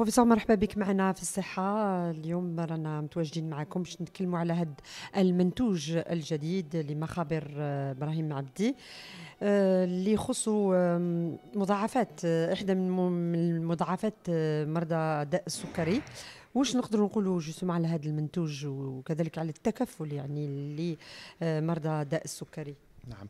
بروفيسور مرحبا بك معنا في الصحة اليوم رانا متواجدين معكم باش نتكلموا على هذا المنتوج الجديد لمخابر آه، إبراهيم عبدي آه، اللي يخصوا مضاعفات آه، إحدى من المضاعفات مرضى داء السكري واش نقدروا نقولوا جسم على هذا المنتوج وكذلك على التكفل يعني لمرضى داء السكري نعم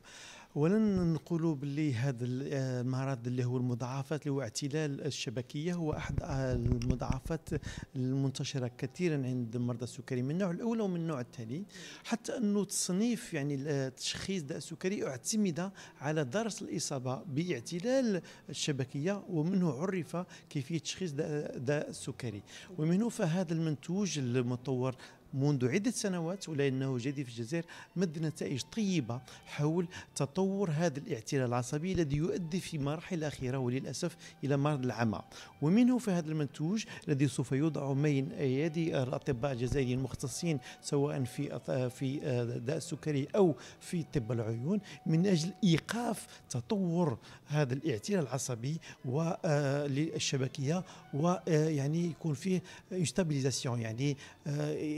اولا نقولوا باللي هذا آه، المرض اللي هو المضاعفات اللي هو اعتلال الشبكيه هو احد آه، المضاعفات المنتشره كثيرا عند مرضى السكري من النوع الاول ومن النوع الثاني حتى انه تصنيف يعني آه، تشخيص داء السكري اعتمد على درس الاصابه باعتلال الشبكيه ومنه عرف كيفيه تشخيص داء السكري ومنه فهذا المنتوج المطور منذ عدة سنوات ولأنه جديد في الجزائر مد نتائج طيبة حول تطور هذا الاعتلال العصبي الذي يؤدي في مراحل الأخيرة وللأسف إلى مرض العمى ومنه فهذا المنتوج الذي سوف يوضع بين أيدي الأطباء الجزائريين المختصين سواء في في آه، داء السكري أو في طب العيون من أجل إيقاف تطور هذا الاعتلال العصبي آه، للشبكية ويعني آه، يكون فيه يعني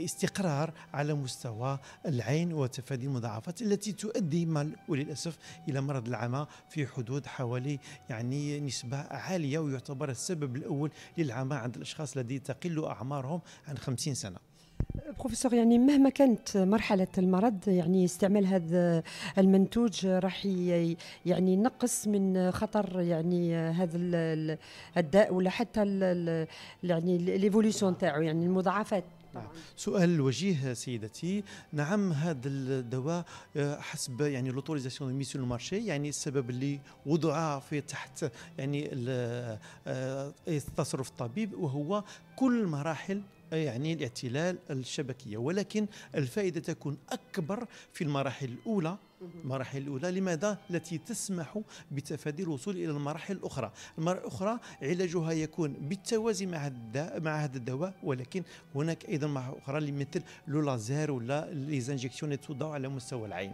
است استقرار على مستوى العين وتفادي المضاعفات التي تؤدي وللاسف الى مرض العمى في حدود حوالي يعني نسبه عاليه ويعتبر السبب الاول للعمى عند الاشخاص الذي تقل اعمارهم عن 50 سنه بروفيسور يعني مهما كانت مرحلة المرض يعني استعمال هذا المنتوج راح يعني ينقص من خطر يعني هذا الداء ولا حتى يعني ليفوليسيون تاعو يعني المضاعفات طبعا. نعم. نعم. سؤال وجيه سيدتي نعم هذا الدواء آه، حسب يعني لوتوريزاسيون دو ميسيون مارشي يعني السبب اللي وضع في تحت يعني آه، آه، تصرف الطبيب وهو كل مراحل يعني الاعتلال الشبكيه ولكن الفائده تكون اكبر في المراحل الاولى المراحل الاولى لماذا التي تسمح بتفادي الوصول الى المراحل الاخرى المراحل الاخرى علاجها يكون بالتوازي مع الداء مع هذا الدواء ولكن هناك ايضا مراحل اخرى مثل لو لازير ولا ليزانجيكسيون توضع على مستوى العين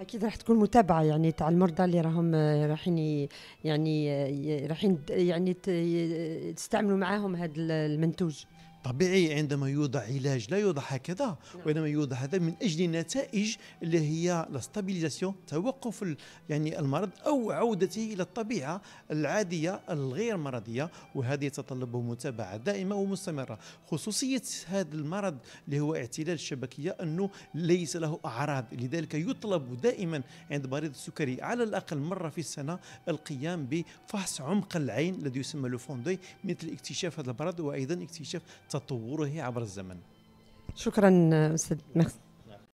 اكيد راح تكون متابعه يعني تاع المرضى اللي راهم رايحين يعني رايحين يعني تستعملوا معاهم هذا المنتوج طبيعي عندما يوضع علاج لا يوضع هكذا نعم. وانما يوضع هذا من اجل نتائج اللي هي لا توقف يعني المرض او عودته الى الطبيعه العاديه الغير مرضيه وهذه يتطلب متابعه دائمه ومستمره خصوصيه هذا المرض اللي هو اعتلال الشبكيه انه ليس له اعراض لذلك يطلب دائما عند مريض السكري على الاقل مره في السنه القيام بفحص عمق العين الذي يسمى لو فوندي مثل اكتشاف هذا المرض وايضا اكتشاف تطوره عبر الزمن شكرا استاذ